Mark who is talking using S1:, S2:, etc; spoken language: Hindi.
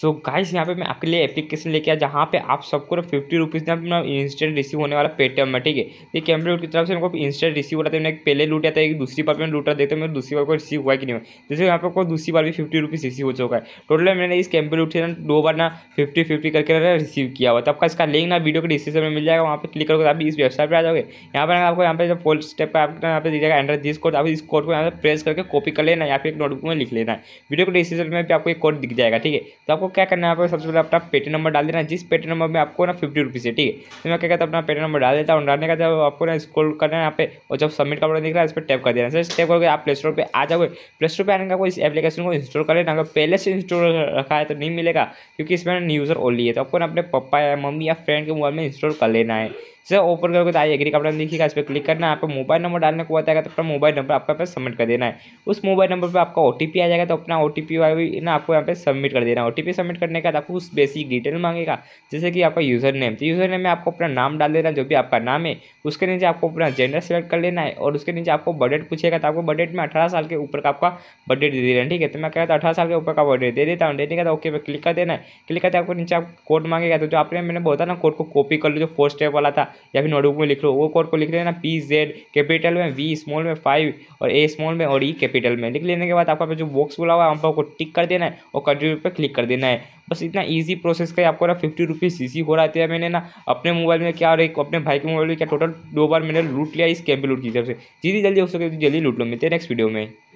S1: सो गाइस यहाँ पे मैं आपके लिए एप्लीकेशन लेके आया जहाँ पे आप सबको ना फिफ्टी रुपीज़ में अपना इंस्टेंट रिसीव होने वाला पेटीएम में ठीक है ये कैमरे की तरफ से मेरे को इंस्टेंट रिसीव होता है था मैंने पहले लूटा था एक दूसरी बार मैंने लूटा देखते मेरे दूसरी बार को रिसीव हुआ कि नहीं हुआ जैसे यहाँ पर कोई दूसरी बार भी फिफ्टी रुपीज़ रिसीव हो चुका है टोटल मैंने इस कैमरे लूट से ना दो बार ना फिफ्टी फिफ्टी करके ना रिसीव किया हुआ तब तो आपका इसका लिंक ना वीडियो के डिस्क्रिप्शन में मिल जाएगा वहाँ पर क्लिक करोगे आप इस वेबसाइट पर आ जाओगे यहाँ पर आपको यहाँ पर फोल स्टेप पर आपके यहाँ दी जाएगा एंडर दिस कोड आप इस कोड को यहाँ पर प्रेस करके कॉपी कर लेना या फिर एक नोटबुक में लिख लेना है वीडियो के डिस्क्रिप्शन में भी आपको एक कोड दिख जाएगा ठीक है तो आपको क्या करना है आपको सबसे पहले अपना पेटी नंबर डाल देना जिस पेटी नंबर में आपको ना फिफ्टी रुपीज़ है ठीक है तो मैं क्या कहता हूँ अपना पेटी नंबर डाल देता हूँ डालने का जब आपको ना स्कोल करना है यहाँ पे और जब सबमिट का बटन दिख रहा है इस पर टैप कर देना सर टैप करके आप प्ले स्टोर पर आ जाओगे प्ले स्टोर पर आने का इस एप्लीकेशन को इंस्टॉल कर लेना अगर पहले से इंस्टॉल रखा है तो नहीं मिलेगा क्योंकि इसमें ना यूज़र ओनली है तो आपको ना अपने पप्पा या मम्मी या फ्रेंड के मोबाइल में इंस्टॉल कर लेना है सर ओपन करोगे तो आई एग्री का बटन दिखेगा इस पर क्लिक करना है आपको मोबाइल नंबर डालने को बताएगा तो अपना मोबाइल नंबर आपका पे सबमिट कर देना है उस मोबाइल नंबर पे आपका ओ आ जाएगा तो अपना ओ टी पी ना आपको यहाँ पे सबमिट कर देना है ओ सबमिट करने का आपको कुछ बेसिक डिटेल मांगेगा जैसे कि आपका यूज़र नेम तो यूज़र नेम में आपको अपना नाम डाल देना जो भी आपका नाम है उसके नीचे आपको अपना जेंडर सेलेक्ट कर लेना है और उसके नीचे आपको बजट पूछेगा तो आपको बजट में अठारह साल के ऊपर का आपका बर्थडे दे देना ठीक है तो मैं कहता हूँ अठारह साल के ऊपर का बजट दे देता हूँ देने का ओके पे क्लिक कर देना है क्लिक करते आपको नीचे आप कोड मांगेगा तो जो आपने मैंने बोला ना कोड को कॉपी कर लो जो फोर्थ स्टेप वाला था या फिर नोटबुक में लिख लो वो कोड को लिख लेना पी जेड कैपिटल में वी स्मॉल में फाइव और ए स्मॉल में और ई e, कैपिटल में लिख लेने के बाद आपका जो बॉक्स बोला हुआ है वहाँ पर टिक कर देना है और कंटिन्यू पर क्लिक कर देना है है बस इतना इजी प्रोसेस का आपको ना फिफ्टी रुपीज़ सी सी हो रहा था तो मैंने ना अपने मोबाइल में क्या और एक अपने भाई के मोबाइल में क्या टोटल दो बार मैंने लूट लिया इस कैब लूट की तरफ से जितनी जल्दी हो सके जल्दी लूट लो मिलते हैं नेक्स्ट वीडियो में